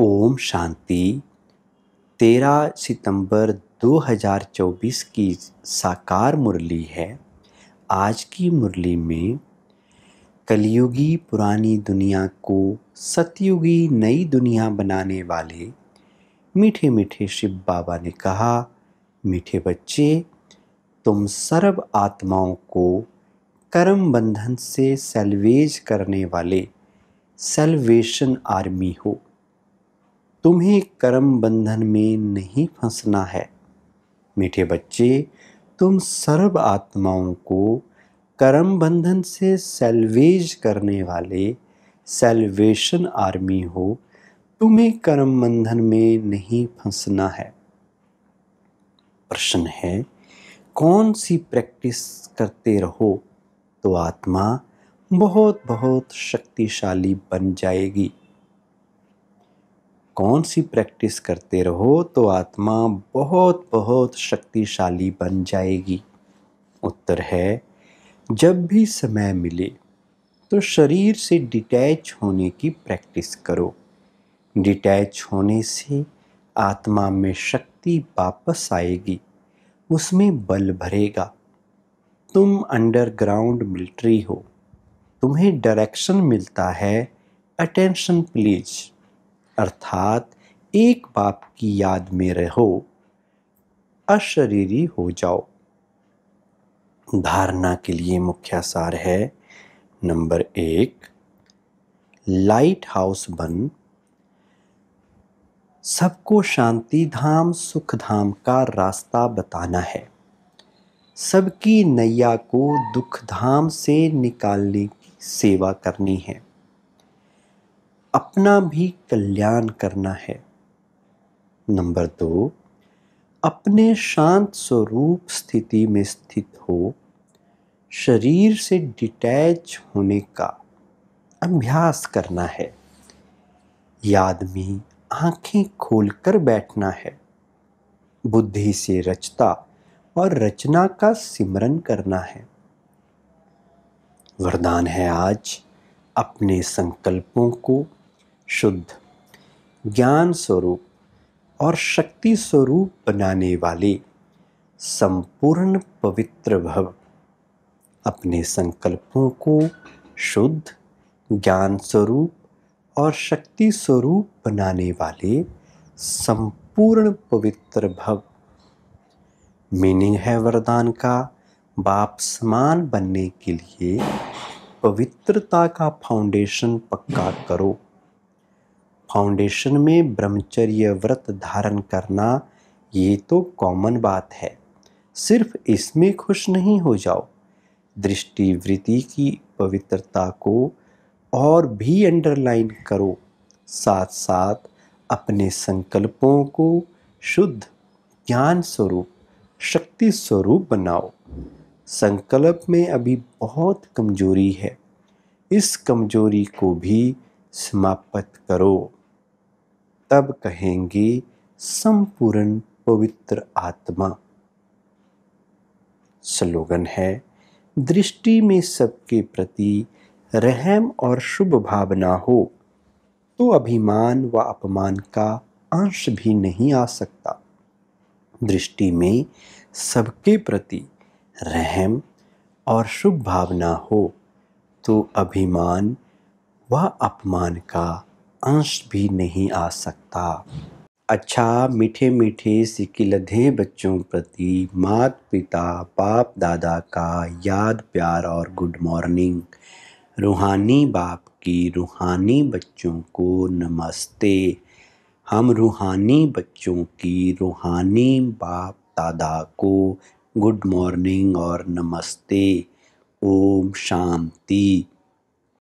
ओम शांति 13 सितंबर 2024 की साकार मुरली है आज की मुरली में कलयुगी पुरानी दुनिया को सतयुगी नई दुनिया बनाने वाले मीठे मीठे शिव बाबा ने कहा मीठे बच्चे तुम सर्व आत्माओं को कर्म बंधन से सेल्वेज करने वाले सेल्वेशन आर्मी हो तुम्हें कर्म बंधन में नहीं फंसना है मीठे बच्चे तुम सर्व आत्माओं को कर्म बंधन से सेल्वेज करने वाले सेल्वेशन आर्मी हो तुम्हें कर्म बंधन में नहीं फंसना है प्रश्न है कौन सी प्रैक्टिस करते रहो तो आत्मा बहुत बहुत शक्तिशाली बन जाएगी कौन सी प्रैक्टिस करते रहो तो आत्मा बहुत बहुत शक्तिशाली बन जाएगी उत्तर है जब भी समय मिले तो शरीर से डिटैच होने की प्रैक्टिस करो डिटैच होने से आत्मा में शक्ति वापस आएगी उसमें बल भरेगा तुम अंडरग्राउंड मिलिट्री हो तुम्हें डायरेक्शन मिलता है अटेंशन प्लीज़ अर्थात एक बाप की याद में रहो अशरीरी हो जाओ धारणा के लिए मुख्य सार है नंबर एक लाइट हाउस बन सबको शांति धाम सुख धाम का रास्ता बताना है सबकी नैया को दुख धाम से निकालने की सेवा करनी है अपना भी कल्याण करना है नंबर दो अपने शांत स्वरूप स्थिति में स्थित हो शरीर से डिटैच होने का अभ्यास करना है यह आदमी आंखें खोलकर बैठना है बुद्धि से रचता और रचना का सिमरन करना है वरदान है आज अपने संकल्पों को शुद्ध ज्ञान स्वरूप और शक्ति स्वरूप बनाने वाले संपूर्ण पवित्र भव अपने संकल्पों को शुद्ध ज्ञान स्वरूप और शक्ति स्वरूप बनाने वाले संपूर्ण पवित्र भव मीनिंग है वरदान का बाप समान बनने के लिए पवित्रता का फाउंडेशन पक्का करो फाउंडेशन में ब्रह्मचर्य व्रत धारण करना ये तो कॉमन बात है सिर्फ इसमें खुश नहीं हो जाओ दृष्टिवृत्ति की पवित्रता को और भी अंडरलाइन करो साथ साथ अपने संकल्पों को शुद्ध ज्ञान स्वरूप शक्ति स्वरूप बनाओ संकल्प में अभी बहुत कमजोरी है इस कमजोरी को भी समाप्त करो तब कहेंगे संपूर्ण पवित्र आत्मा स्लोगन है दृष्टि में सबके प्रति रहम और शुभ भावना हो तो अभिमान व अपमान का अंश भी नहीं आ सकता दृष्टि में सबके प्रति रहम और शुभ भावना हो तो अभिमान व अपमान का अंश भी नहीं आ सकता अच्छा मीठे मीठे सिकिलधे बच्चों प्रति मात पिता बाप दादा का याद प्यार और गुड मॉर्निंग रूहानी बाप की रूहानी बच्चों को नमस्ते हम रूहानी बच्चों की रूहानी बाप दादा को गुड मॉर्निंग और नमस्ते ओम शांति